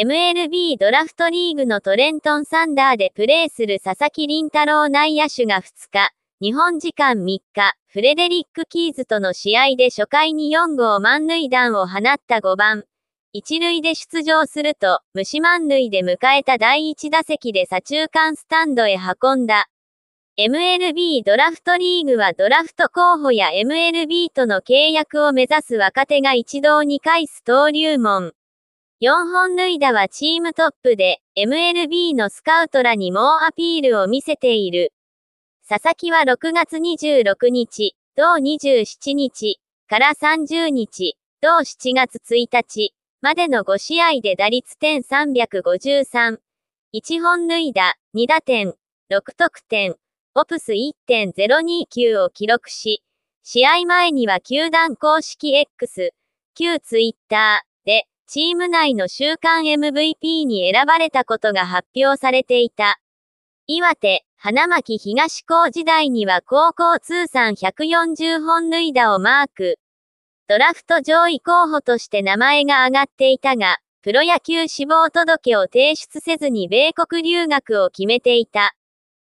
MLB ドラフトリーグのトレントン・サンダーでプレーする佐々木麟太郎内野手が2日、日本時間3日、フレデリック・キーズとの試合で初回に4号満塁弾を放った5番、1塁で出場すると、虫満塁で迎えた第1打席で左中間スタンドへ運んだ。MLB ドラフトリーグはドラフト候補や MLB との契約を目指す若手が一堂に会す登竜門。4本塁打はチームトップで、MLB のスカウトらに猛アピールを見せている。佐々木は6月26日、同27日、から30日、同7月1日、までの5試合で打率点353、1本塁打、2打点、6得点、オプス1.029を記録し、試合前には球団公式 X、旧ツイッターで、チーム内の週間 MVP に選ばれたことが発表されていた。岩手、花巻東高時代には高校通算140本塁打をマーク。ドラフト上位候補として名前が挙がっていたが、プロ野球志望届を提出せずに米国留学を決めていた。